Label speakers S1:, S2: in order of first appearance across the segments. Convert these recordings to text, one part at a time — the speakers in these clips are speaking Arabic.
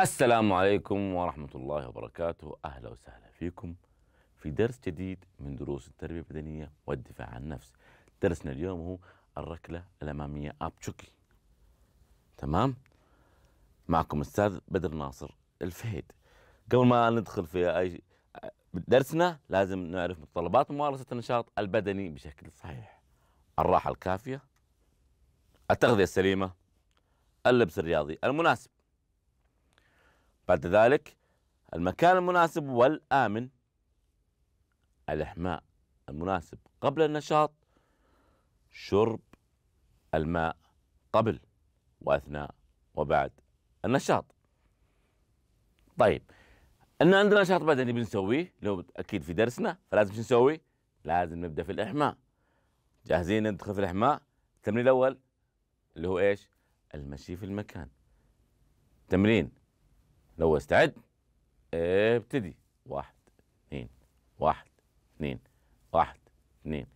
S1: السلام عليكم ورحمة الله وبركاته أهلا وسهلا فيكم في درس جديد من دروس التربية البدنية والدفاع عن النفس درسنا اليوم هو الركلة الأمامية أبتشوكي تمام معكم أستاذ بدر ناصر الفهيد قبل ما ندخل في أي درسنا لازم نعرف متطلبات ممارسة النشاط البدني بشكل صحيح الراحة الكافية التغذية السليمة اللبس الرياضي المناسب بعد ذلك المكان المناسب والآمن الإحماء المناسب قبل النشاط شرب الماء قبل وأثناء وبعد النشاط طيب ان عندنا نشاط بدني بنسويه لو اكيد في درسنا فلازم شو نسوي؟ لازم نبدا في الاحماء جاهزين ندخل في الاحماء التمرين الاول اللي هو ايش؟ المشي في المكان تمرين لو استعد ابتدي واحد اثنين واحد اثنين واحد اثنين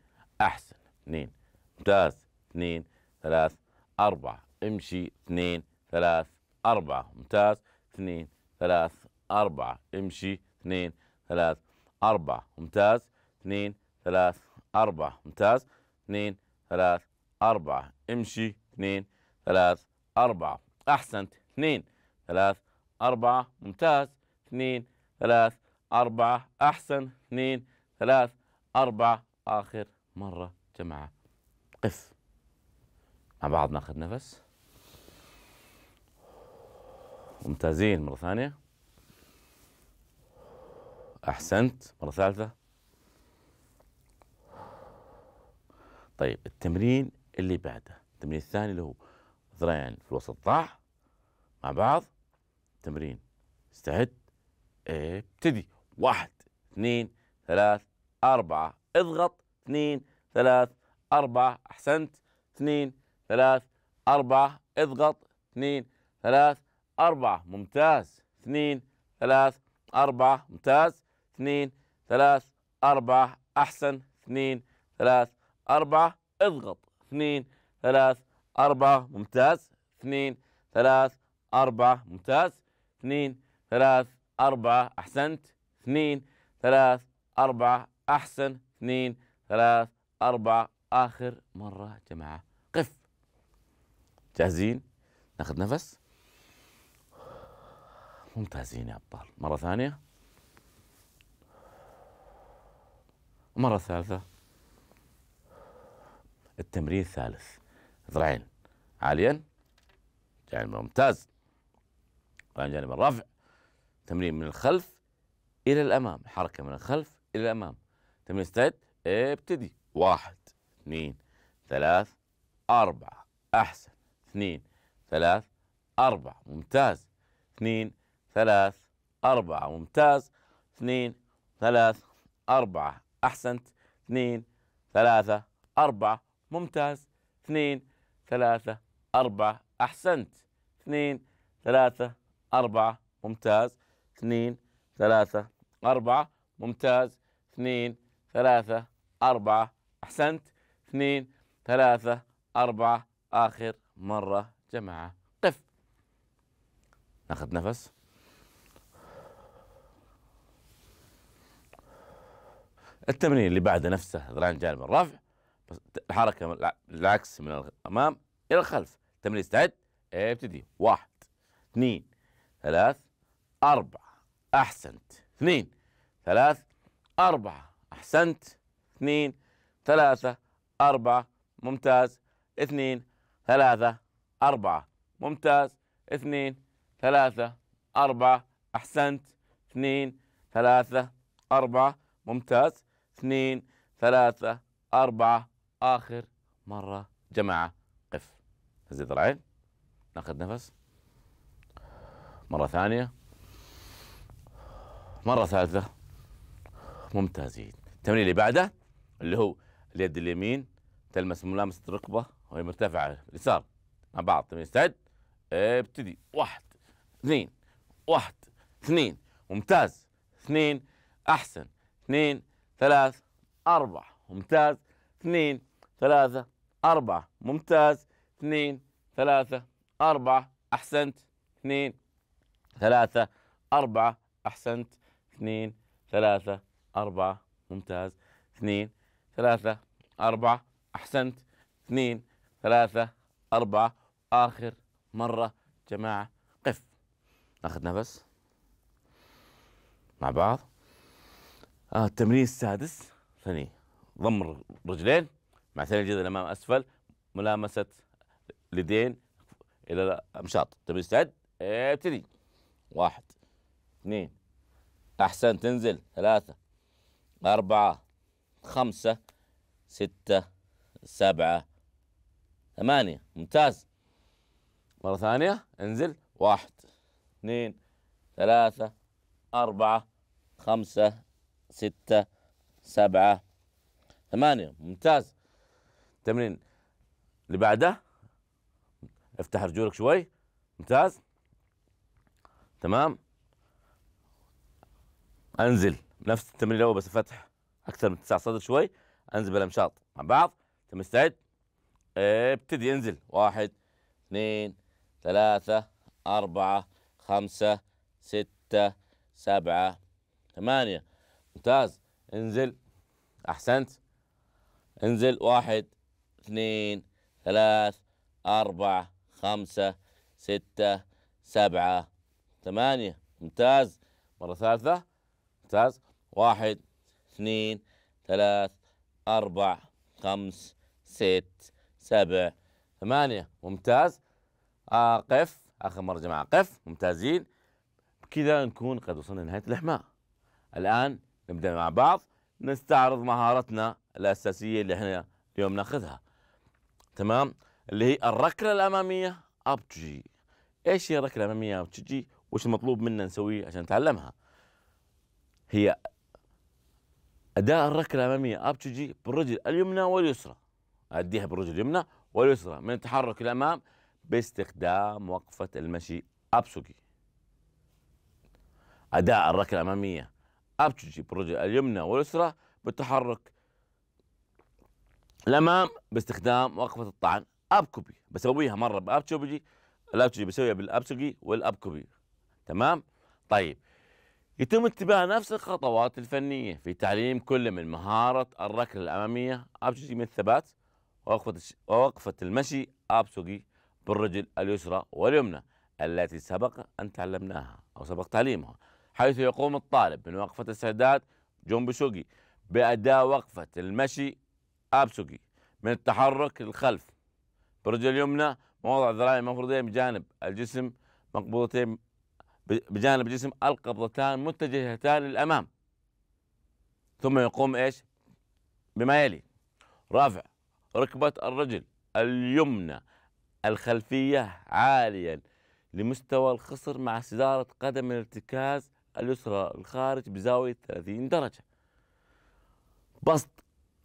S1: احسن اثنين ممتاز اثنين ثلاث أربعة امشي اثنين ثلاث أربعة ممتاز اثنين ثلاث أربعة امشي اثنين ثلاث أربعة ممتاز اثنين ثلاث أربعة ممتاز اثنين ثلاث أربعة امشي اثنين ثلاث أربعة أحسنت اثنين ثلاث أربعة ممتاز اثنين ثلاث أربعة أحسن اثنين ثلاث أربعة آخر مرة جماعة قف مع بعض ناخذ نفس ممتازين مرة ثانية أحسنت مرة ثالثة طيب التمرين اللي بعده التمرين الثاني اللي هو ذراعين في الوسط ضع مع بعض التمرين استعد ابتدي واحد اثنين ثلاث أربعة اضغط اثنين ثلاث أربعة أحسنت اثنين ثلاث أربعة اضغط اثنين ثلاث أربعة ممتاز اثنين ثلاث أربعة ممتاز اثنين ثلاث أربعة أحسن اثنين ثلاث أربعة اضغط اثنين ثلاث أربعة ممتاز اثنين ثلاث أربعة ممتاز اثنين ثلاث أربعة أحسنت اثنين ثلاث أربعة أحسن اثنين ثلاث أربعة آخر مرة جماعة قف جاهزين ناخذ نفس ممتازين يا أبطال مرة ثانية مرة ثالثة التمرين الثالث ذراعين عاليا يعني ممتاز عن جانب الرفع تمرين من الخلف الى الامام حركه من الخلف الى الامام تمرين استعد ابتدي واحد اثنين ثلاث أربعة أحسن اثنين ثلاث أربعة ممتاز اثنين ثلاث أربعة ممتاز اثنين ثلاث أربعة أحسنت اثنين ثلاثة أربعة ممتاز اثنين ثلاثة أربعة أحسنت اثنين ثلاثة أربعة ممتاز اثنين ثلاثة أربعة ممتاز اثنين ثلاثة أربعة أحسنت اثنين ثلاثة أربعة آخر مرة جماعة قف ناخذ نفس التمرين اللي بعده نفسه ذراعين جانب الرفع بس الحركة العكس من الأمام إلى الخلف تمرين استعد ابتدي واحد اثنين ثلاث أربعة أحسنت اثنين ثلاث أربعة أحسنت اثنين ثلاثة أربعة ممتاز اثنين ثلاثة أربعة ممتاز اثنين ثلاثة أربعة أحسنت اثنين ثلاثة أربعة ممتاز اثنين ثلاثة أربعة آخر مرة جماعة قف هز ذراعين ناخذ نفس مرة ثانية مرة ثالثة ممتازين التمرين اللي بعده اللي هو اليد اليمين تلمس ملامسة الركبة وهي مرتفعة اليسار مع بعض تمرين استعد ابتدي واحد اثنين واحد اثنين ممتاز اثنين احسن اثنين ثلاث اربع ممتاز اثنين ثلاثة أربعة ممتاز اثنين ثلاثة أربعة أحسنت اثنين ثلاثة أربعة أحسنت اثنين ثلاثة أربعة ممتاز اثنين ثلاثة أربعة أحسنت اثنين ثلاثة أربعة آخر مرة جماعة قف ناخذ نفس مع بعض آه التمرين السادس ثاني ضم الرجلين مع ثاني الجذع الأمام أسفل ملامسة اليدين إلى الأمشاط تبي تستعد ابتدي واحد اثنين أحسن تنزل ثلاثة أربعة خمسة ستة سبعة ثمانية ممتاز مرة ثانية انزل واحد اثنين ثلاثة أربعة خمسة ستة سبعة ثمانية ممتاز تمرين اللي بعده افتح رجولك شوي ممتاز تمام انزل نفس التمرين الاول بس فتح اكثر من تسع صدر شوي انزل بالامشاط مع بعض انت مستعد ابتدي انزل واحد اثنين ثلاثة أربعة خمسة ستة سبعة ثمانية ممتاز انزل أحسنت انزل واحد اثنين ثلاث أربعة خمسة ستة سبعة ثمانية ممتاز مرة ثالثة ممتاز واحد اثنين ثلاث أربع خمس ست سبع ثمانية ممتاز آه قف آخر مرة جماعة قف ممتازين بكذا نكون قد وصلنا لنهاية الإحماء الآن نبدأ مع بعض نستعرض مهارتنا الأساسية اللي احنا اليوم ناخذها تمام اللي هي الركلة الأمامية أبجي إيش هي الركلة الأمامية أبجي وش المطلوب منا نسويه عشان نتعلمها هي اداء الركله الاماميه اب تجي بالرجل اليمنى واليسرى اديها بالرجل اليمنى واليسرى من التحرك الامام باستخدام وقفه المشي ابسوكي اداء الركله الاماميه اب تجي بالرجل اليمنى واليسرى بالتحرك الامام باستخدام وقفه الطعن ابكوبي بسويها مره بابتشوبي الابتشوبي بسويها بالابسوكي والابكوبي تمام؟ طيب يتم اتباع نفس الخطوات الفنية في تعليم كل من مهارة الركلة الأمامية أبشجي من الثبات ووقفة, ووقفة المشي أبسجي بالرجل اليسرى واليمنى التي سبق أن تعلمناها أو سبق تعليمها حيث يقوم الطالب من وقفة السداد جنبشوجي بأداء وقفة المشي أبسوقي من التحرك للخلف برجل اليمنى موضع ذراعي المفروضين بجانب الجسم مقبوضتين بجانب الجسم القبضتان متجهتان للأمام ثم يقوم إيش بما يلي رافع ركبة الرجل اليمنى الخلفية عاليا لمستوى الخصر مع استدارة قدم الارتكاز اليسرى الخارج بزاوية 30 درجة بسط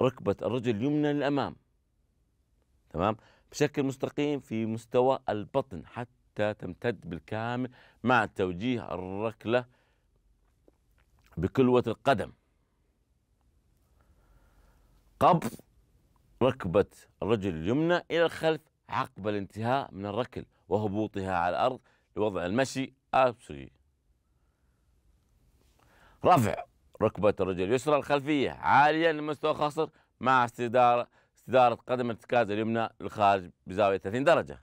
S1: ركبة الرجل اليمنى للأمام تمام بشكل مستقيم في مستوى البطن حتى حتى تمتد بالكامل مع توجيه الركلة بكلوة القدم قبض ركبة الرجل اليمنى إلى الخلف عقب الانتهاء من الركل وهبوطها على الأرض لوضع المشي أبسري رفع ركبة الرجل اليسرى الخلفية عاليا لمستوى خصر مع استدارة استدارة قدم ارتكاز اليمنى للخارج بزاوية 30 درجة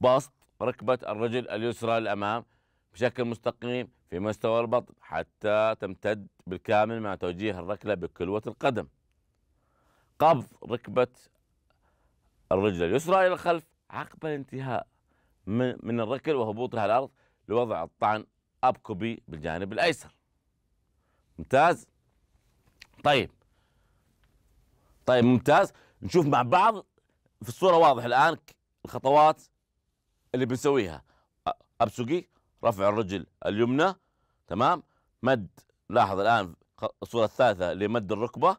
S1: بسط ركبة الرجل اليسرى للأمام بشكل مستقيم في مستوى البطن حتى تمتد بالكامل مع توجيه الركلة بكلوة القدم قبض ركبة الرجل اليسرى إلى الخلف عقب الانتهاء من الركل وهبوطها الأرض لوضع الطعن أبكوبي بالجانب الأيسر ممتاز طيب طيب ممتاز نشوف مع بعض في الصورة واضح الآن الخطوات اللي بنسويها ابسقي رفع الرجل اليمنى تمام مد لاحظ الان الصوره الثالثه لمد الركبه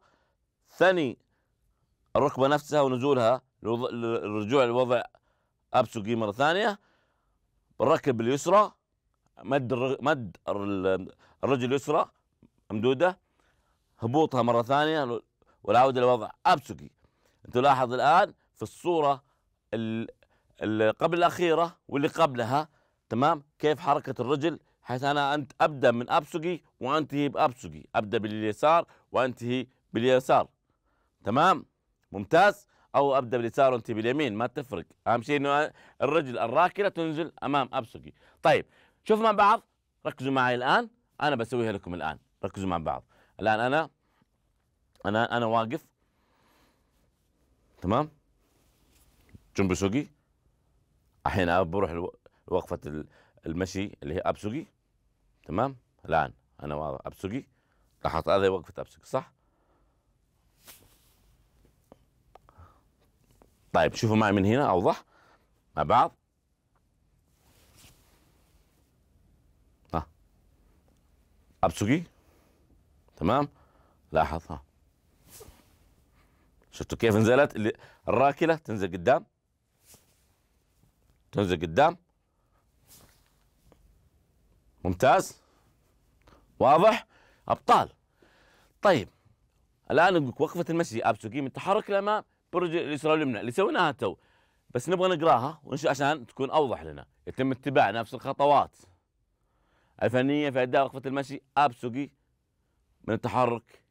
S1: ثني الركبه نفسها ونزولها للرجوع لوضع ابسقي مره ثانيه الركب اليسرى مد مد الرجل اليسرى ممدوده هبوطها مره ثانيه والعوده لوضع ابسقي انت لاحظ الان في الصوره اللي قبل الاخيره واللي قبلها تمام كيف حركه الرجل حيث انا انت ابدا من ابسقي وانتهي بابسقي ابدا باليسار وانتهي باليسار تمام ممتاز او ابدا باليسار وانتهي باليمين ما تفرق اهم شيء انه الرجل الراكله تنزل امام ابسقي طيب شوف مع بعض ركزوا معي الان انا بسويها لكم الان ركزوا مع بعض الان انا انا انا واقف تمام جنب سوقي الحين بروح وقفه المشي اللي هي ابسوقي تمام الان انا واضح ابسوقي لاحظت هذه وقفه ابسوقي صح طيب شوفوا معي من هنا اوضح مع بعض ها ابسوقي تمام لاحظ ها شفتوا كيف نزلت الراكله تنزل قدام تنزل قدام ممتاز واضح ابطال طيب الان نقول وقفه المشي ابسو قيم التحرك الامام برج اليسرى واليمنى اللي سويناها تو بس نبغى نقراها ونش عشان تكون اوضح لنا يتم اتباع نفس الخطوات الفنيه في اداء وقفه المشي ابسوقي من التحرك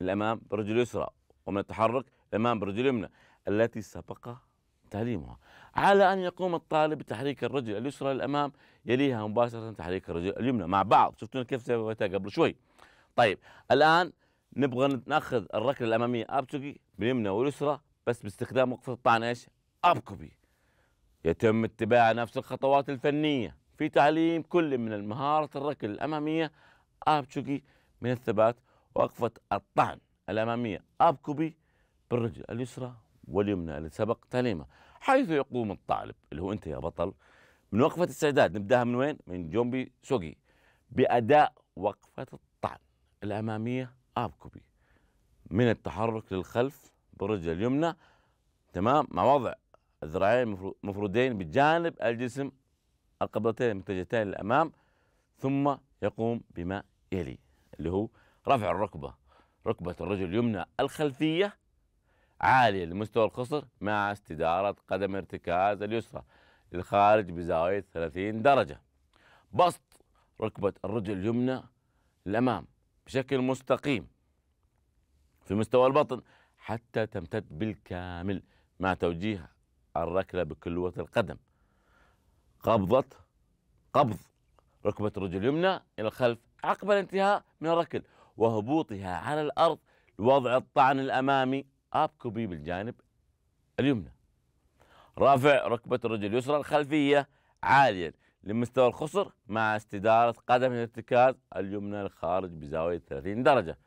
S1: الامام برجل اليسرى ومن التحرك الامام برجل اليمنى التي سبقها تعليمها على أن يقوم الطالب بتحريك الرجل اليسرى للأمام يليها مباشرة تحريك الرجل اليمنى مع بعض شفتوا كيف سويتها قبل شوي طيب الآن نبغى ناخذ الركله الاماميه ابتوكي باليمنى واليسرى بس باستخدام وقفه الطعن ايش؟ ابكوبي يتم اتباع نفس الخطوات الفنيه في تعليم كل من المهاره الركله الاماميه ابتوكي من الثبات وقفه الطعن الاماميه ابكوبي بالرجل اليسرى واليمنى التي سبق تعليمها حيث يقوم الطالب اللي هو انت يا بطل من وقفة استعداد نبداها من وين؟ من جومبي سوقي بأداء وقفة الطعن الأمامية آبكوبي من التحرك للخلف بالرجل اليمنى تمام مع وضع الذراعين مفرودين بجانب الجسم القبضتين متجهتين للأمام ثم يقوم بما يلي اللي هو رفع الركبة ركبة الرجل اليمنى الخلفية عالية لمستوى الخصر مع استدارة قدم ارتكاز اليسرى للخارج بزاوية 30 درجة بسط ركبة الرجل اليمنى للأمام بشكل مستقيم في مستوى البطن حتى تمتد بالكامل مع توجيه الركلة بكلوة القدم قبضة قبض ركبة الرجل اليمنى إلى الخلف عقب الانتهاء من الركل وهبوطها على الأرض لوضع الطعن الأمامي ابكو بالجانب اليمنى رافع ركبة الرجل اليسرى الخلفية عاليا لمستوى الخصر مع استدارة قدم الارتكاز اليمنى الخارج بزاوية 30 درجة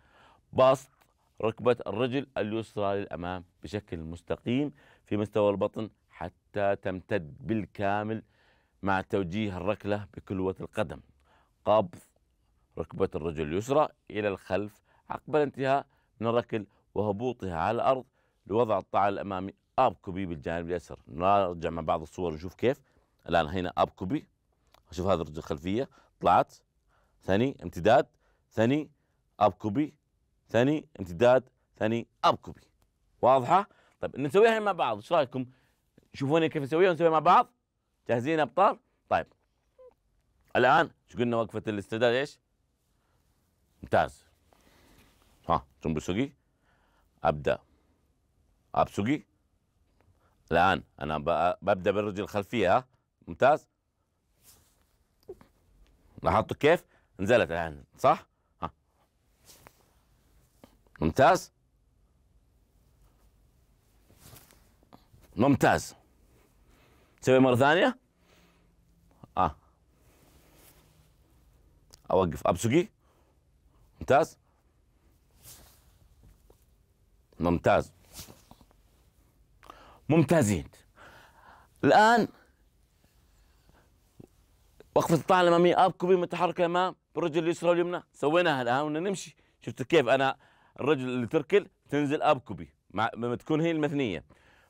S1: بسط ركبة الرجل اليسرى للأمام بشكل مستقيم في مستوى البطن حتى تمتد بالكامل مع توجيه الركلة بكلوة القدم قبض ركبة الرجل اليسرى إلى الخلف عقب الانتهاء من الركل وهبوطها على الأرض لوضع الطعن الأمامي اب كوبي بالجانب اليسر نرجع مع بعض الصور نشوف كيف الآن هنا اب كوبي شوف هذا الرجل الخلفيه طلعت ثاني امتداد ثاني اب كوبي ثاني امتداد ثاني اب كوبي واضحة؟ طيب نسويها مع بعض ايش رايكم؟ شوفوني كيف نسويها ونسويها مع بعض جاهزين ابطال؟ طيب الان ايش قلنا وقفة الاستعداد ايش؟ ممتاز ها جنب أبدأ أبصقي الآن أنا ببدأ بالرجل الخلفية ها ممتاز لاحظتوا كيف نزلت الآن صح ها ممتاز ممتاز سوي مرة ثانية آه أوقف أبصقي ممتاز ممتاز ممتازين الآن وقفة الطاعة الأمامية أب كوبي متحركة أمام بالرجل اليسرى واليمنى سويناها الآن ونمشي نمشي شفت كيف أنا الرجل اللي تركل تنزل أب كوبي مع تكون هي المثنية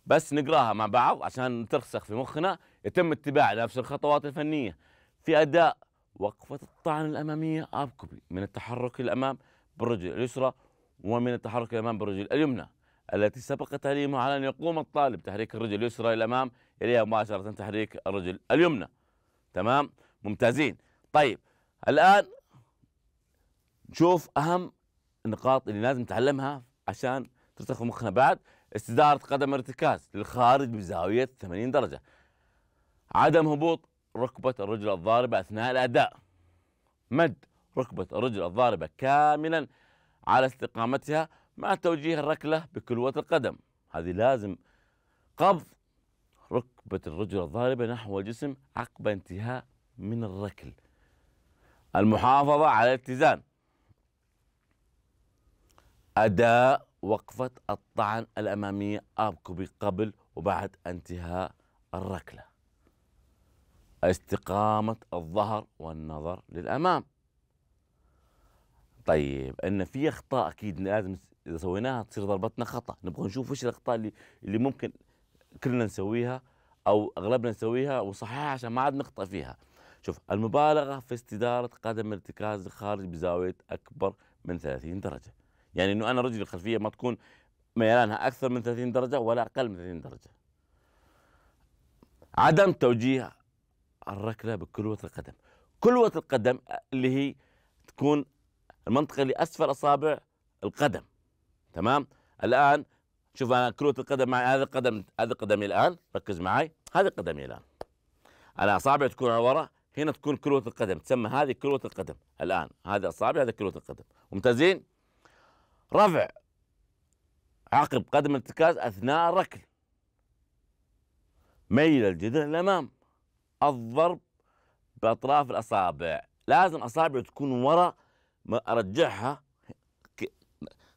S1: بس نقراها مع بعض عشان ترسخ في مخنا يتم اتباع نفس الخطوات الفنية في أداء وقفة الطعن الأمامية أبكبي من التحرك الأمام بالرجل اليسرى ومن التحرك الامام بالرجل اليمنى التي سبق تعليمها على ان يقوم الطالب تحريك الرجل اليسرى الى الامام اليها مباشره تحريك الرجل اليمنى تمام ممتازين طيب الان نشوف اهم النقاط اللي لازم نتعلمها عشان ترتخي مخنا بعد استدارة قدم ارتكاز للخارج بزاوية 80 درجة عدم هبوط ركبة الرجل الضاربة أثناء الأداء مد ركبة الرجل الضاربة كاملا على استقامتها مع توجيه الركلة بكلوة القدم هذه لازم قبض ركبة الرجل الضاربة نحو الجسم عقب انتهاء من الركل المحافظة على الاتزان أداء وقفة الطعن الأمامية قبل وبعد انتهاء الركلة استقامة الظهر والنظر للأمام طيب ان في اخطاء اكيد لازم اذا سويناها تصير ضربتنا خطا نبغى نشوف وش الاخطاء اللي اللي ممكن كلنا نسويها او اغلبنا نسويها ونصححها عشان ما عاد نخطا فيها شوف المبالغه في استداره قدم ارتكاز الخارج بزاويه اكبر من 30 درجه يعني انه انا رجلي الخلفيه ما تكون ميلانها اكثر من 30 درجه ولا اقل من 30 درجه عدم توجيه الركله بكلوه القدم كلوه القدم اللي هي تكون المنطقة اللي أسفل أصابع القدم تمام الآن شوف أنا كرة القدم معي هذا القدم هذا قدمي الآن ركز معي هذه قدمي الآن على أصابع تكون على ورا هنا تكون كرة القدم تسمى هذه كرة القدم الآن هذا أصابع هذا كرة القدم ممتازين رفع عقب قدم الارتكاز أثناء الركل ميل الجذع للأمام الضرب بأطراف الأصابع لازم أصابع تكون ورا ما ارجعها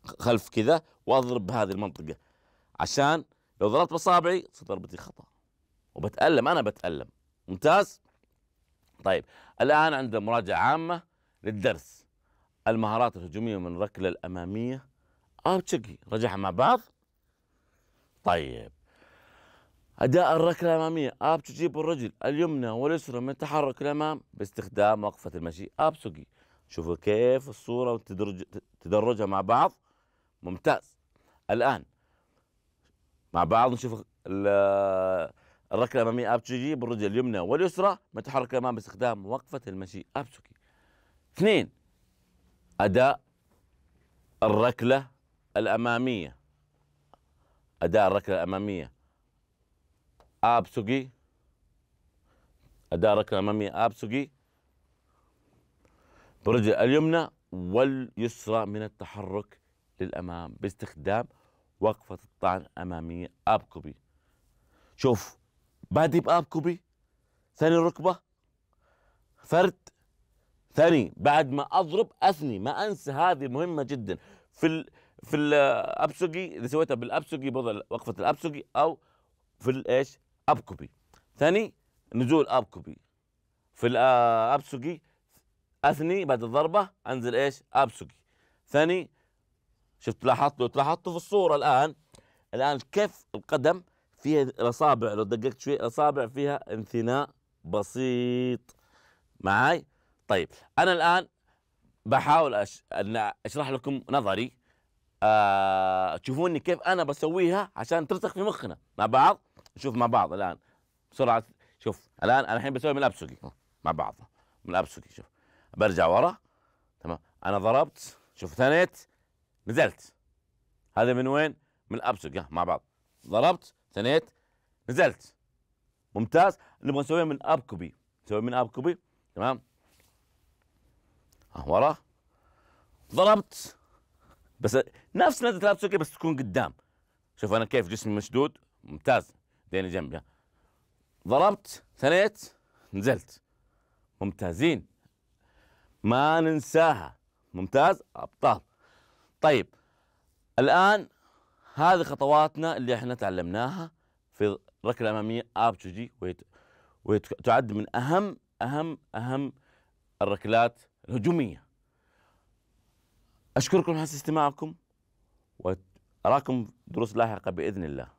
S1: خلف كذا واضرب بهذه المنطقه عشان لو ضربت بصابعي ضربتي خطا وبتالم انا بتالم ممتاز طيب الان عندنا مراجعه عامه للدرس المهارات الهجوميه من الركله الاماميه او آه، تشقي رجعها مع بعض طيب أداء الركلة الأمامية أب آه، تجيب الرجل اليمنى واليسرى من التحرك الأمام باستخدام وقفة المشي أب آه، سوقي شوفوا كيف الصورة وتدرج تدرجها مع بعض ممتاز الآن مع بعض نشوف الركلة الأمامية أبتشوكي بالرجل اليمنى واليسرى متحرك الأمام باستخدام وقفة المشي أبتشوكي اثنين أداء الركلة الأمامية أداء الركلة الأمامية أبسوجي أداء الركلة الأمامية أبسوجي برج اليمنى واليسرى من التحرك للأمام باستخدام وقفة الطعن أمامية ابكوبي شوف بادي بابكوبي ثاني ركبة فرد ثاني بعد ما أضرب أثني ما أنسى هذه مهمة جدا في الـ في الأبسقي إذا سويتها بالأبسقي بوضع وقفة الأبسقي أو في الإيش ابكوبي ثاني نزول ابكوبي في الأبسقي اثني بعد الضربه انزل ايش؟ ابسقي ثاني شفت لاحظت لو تلاحظتوا في الصوره الان الان كيف القدم فيها الاصابع لو دققت شوي الاصابع فيها انثناء بسيط معاي؟ طيب انا الان بحاول أش... ان اشرح لكم نظري آه... تشوفوني كيف انا بسويها عشان ترسخ في مخنا مع بعض نشوف مع بعض الان بسرعه شوف الان انا الحين بسوي من الابسقي مع بعض من الابسقي شوف برجع ورا تمام انا ضربت شوف ثنيت نزلت هذا من وين؟ من الابسك مع بعض ضربت ثنيت نزلت ممتاز نبغى نسويها من اب كوبي نسويها من اب كوبي تمام ها ورا ضربت بس نفس نزله الابسك بس تكون قدام شوف انا كيف جسمي مشدود ممتاز ديني جنبي ضربت ثنيت نزلت ممتازين ما ننساها ممتاز أبطال طيب الآن هذه خطواتنا اللي احنا تعلمناها في الركله الاماميه اب تو جي وتعد من اهم اهم اهم الركلات الهجوميه اشكركم حسن استماعكم واراكم دروس لاحقه باذن الله